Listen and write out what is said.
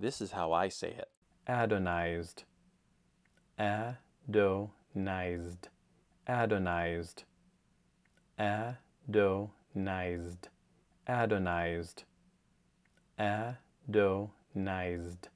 This is how I say it. Adonized. Adonized. Adonized. Adonized. Adonized. Adonized.